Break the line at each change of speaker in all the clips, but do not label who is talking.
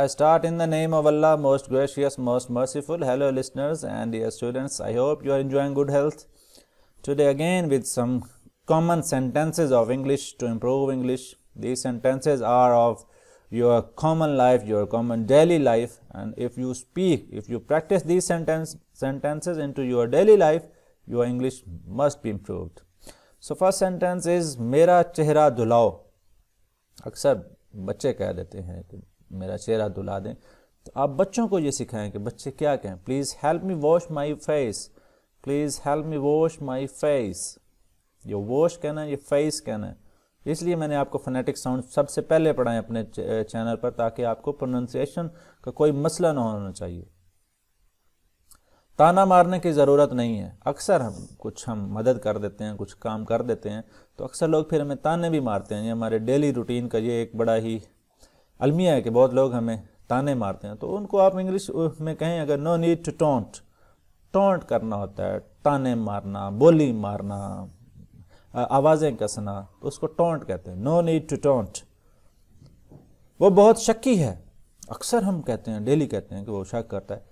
I start in the name of Allah, most gracious, most merciful. Hello, listeners and dear students. I hope you are enjoying good health. Today, again, with some common sentences of English to improve English. These sentences are of your common life, your common daily life. And if you speak, if you practice these sentence, sentences into your daily life, your English must be improved. So, first sentence is Mera chehra dhulao. अक्सर बच्चे कह देते हैं मेरा चेहरा धुला दें तो आप बच्चों को ये सिखाएं कि बच्चे क्या कहें please help me wash my face please help me wash my face ये वॉश कहना है ये फेस कहना है इसलिए मैंने आपको फनेटिक साउंड सबसे पहले पढ़ाएं अपने चैनल पर ताकि आपको प्रोनाशिएशन का कोई मसला ना होना चाहिए ताना मारने की ज़रूरत नहीं है अक्सर हम कुछ हम मदद कर देते हैं कुछ काम कर देते हैं तो अक्सर लोग फिर हमें ताने भी मारते हैं ये हमारे डेली रूटीन का ये एक बड़ा ही अलमिया है कि बहुत लोग हमें ताने मारते हैं तो उनको आप इंग्लिश में कहें अगर no need to taunt taunt करना होता है ताने मारना बोली मारना आवाज़ें कसना तो उसको टोंट कहते हैं नो नीड टू टोंट वो बहुत शक्की है अक्सर हम कहते हैं डेली कहते हैं कि वो शक करता है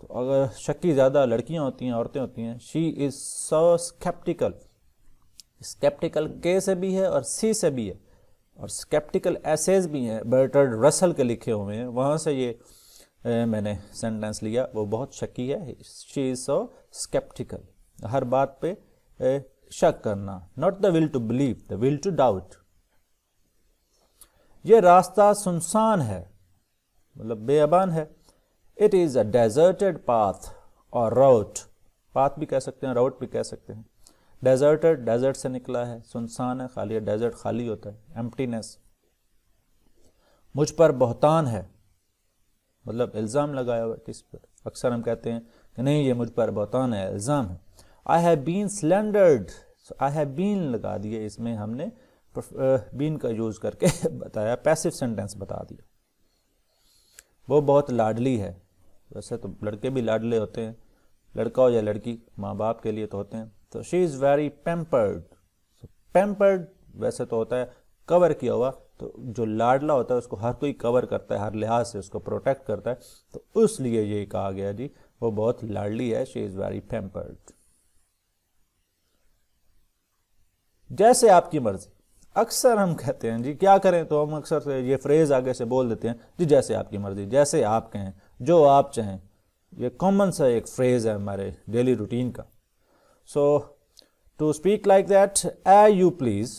तो अगर शक्की ज़्यादा लड़कियां होती हैं औरतें होती हैं she is so sceptical sceptical के से भी है और सी से भी है और स्केप्टिकल एसेज भी हैं बर्टर्ड रसल के लिखे हुए हैं वहाँ से ये ए, मैंने सेंटेंस लिया वो बहुत शकी है शी इज़ सो स्केप्टिकल हर बात पे ए, शक करना not the will to believe the will to doubt ये रास्ता सुनसान है मतलब बेअबान है it is a deserted path और राउट पाथ भी कह सकते हैं राउट भी कह सकते हैं डेजर्टर डेजर्ट से निकला है सुनसान है खाली है डेजर्ट खाली होता है एम्प्टीनेस मुझ पर बहतान है मतलब इल्ज़ाम लगाया हुआ किस पर अक्सर हम कहते हैं कि नहीं ये मुझ पर बहतान है इल्ज़ाम है I have been slandered I have been लगा दिए इसमें हमने बीन का यूज़ करके बताया पैसिव सेंटेंस बता दिया वो बहुत लाडली है वैसे तो लड़के भी लाडले होते हैं लड़का हो या लड़की माँ बाप के लिए तो होते हैं तो she is very pampered pampered वैसे तो होता है कवर किया हुआ तो जो लाडला होता है उसको हर कोई कवर करता है हर लिहाज से उसको प्रोटेक्ट करता है तो उस लिए ये कहा गया जी वो बहुत लाडली है शी इज़ वेरी पेम्पर्ड जैसे आपकी मर्जी अक्सर हम कहते हैं जी क्या करें तो हम अक्सर से तो ये फ्रेज़ आगे से बोल देते हैं जी जैसे आपकी मर्ज़ी जैसे आप कहें जो आप चाहें ये कॉमन सा एक फ्रेज़ है हमारे डेली रूटीन का so to speak like that uh you please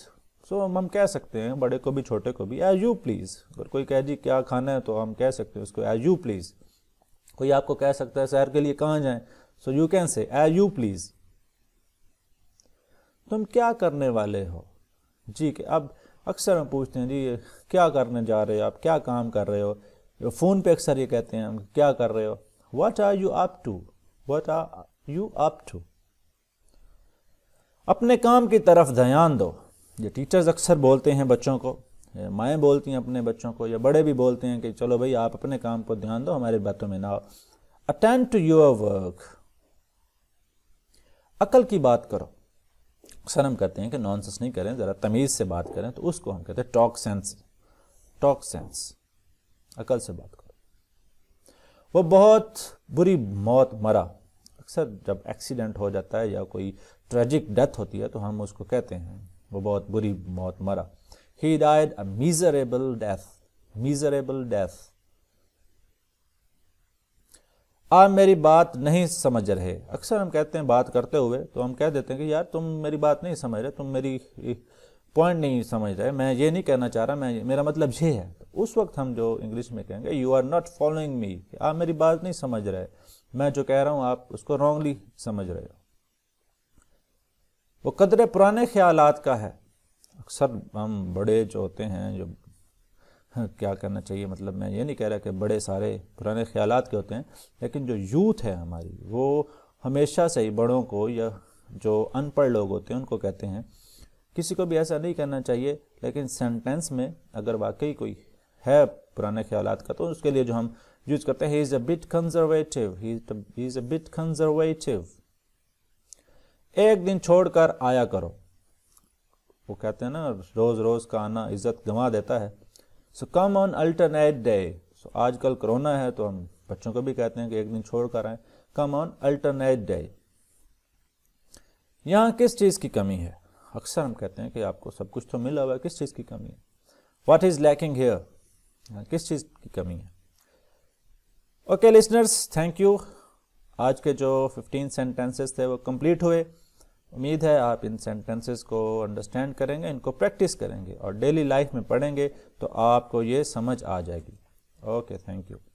so हम हम कह सकते हैं बड़े को भी छोटे को भी ए यू प्लीज अगर कोई कह जी क्या खाना है तो हम कह सकते हैं उसको ए यू प्लीज कोई आपको कह सकता है सैर के लिए कहाँ जाए so you can say A you please तुम क्या करने वाले हो जी के अब अक्सर हम पूछते हैं जी क्या करने जा रहे हो आप क्या काम कर रहे हो फ़ोन पे अक्सर ये कहते हैं हम क्या कर रहे हो what are you up to what are you up to अपने काम की तरफ ध्यान दो ये टीचर्स अक्सर बोलते हैं बच्चों को माएँ बोलती हैं अपने बच्चों को या बड़े भी बोलते हैं कि चलो भाई आप अपने काम को ध्यान दो हमारी बातों में ना अटेंड टू योर वर्क अकल की बात करो अक्सर हम कहते हैं कि नॉनसेंस नहीं करें ज़रा तमीज़ से बात करें तो उसको हम कहते हैं टॉक सेंस टॉक सेंस अकल से बात करो वो बहुत बुरी मौत मरा अक्सर जब एक्सीडेंट हो जाता है या कोई ट्रेजिक डेथ होती है तो हम उसको कहते हैं वो बहुत बुरी मौत मरा he died a miserable death miserable death आप मेरी बात नहीं समझ रहे अक्सर हम कहते हैं बात करते हुए तो हम कह देते हैं कि यार तुम मेरी बात नहीं समझ रहे तुम मेरी पॉइंट नहीं समझ रहे मैं ये नहीं कहना चाह रहा मैं मेरा मतलब ये है उस वक्त हम जो इंग्लिश में कहेंगे you are not following me आप मेरी बात नहीं समझ रहे मैं जो कह रहा हूँ आप उसको रॉन्गली समझ रहे हो वो कदर पुराने ख्याल का है अक्सर हम बड़े जो होते हैं जो हाँ, क्या करना चाहिए मतलब मैं ये नहीं कह रहा कि बड़े सारे पुराने ख्याल के होते हैं लेकिन जो यूथ है हमारी वो हमेशा से ही बड़ों को या जो अनपढ़ लोग होते हैं उनको कहते हैं किसी को भी ऐसा नहीं करना चाहिए लेकिन सेंटेंस में अगर वाकई कोई है पुराने ख्याल का तो उसके लिए जो हम यूज करते हैं he is a bit conservative he is a bit conservative एक दिन छोड़कर आया करो वो कहते हैं ना रोज़ रोज़ का आना इज्जत गंवा देता है so come on alternate day so आजकल कोरोना है तो हम बच्चों को भी कहते हैं कि एक दिन छोड़ कर आए कम ऑन अल्टरनेट डे यहां किस चीज़ की कमी है अक्सर हम कहते हैं कि आपको सब कुछ तो मिला हुआ है किस चीज़ की कमी है वाट इज़ लैकिंग हेयर किस चीज़ की कमी है ओके लिसनर्स थैंक यू आज के जो 15 सेंटेंसेस थे वो कंप्लीट हुए उम्मीद है आप इन सेंटेंसेस को अंडरस्टैंड करेंगे इनको प्रैक्टिस करेंगे और डेली लाइफ में पढ़ेंगे तो आपको ये समझ आ जाएगी ओके थैंक यू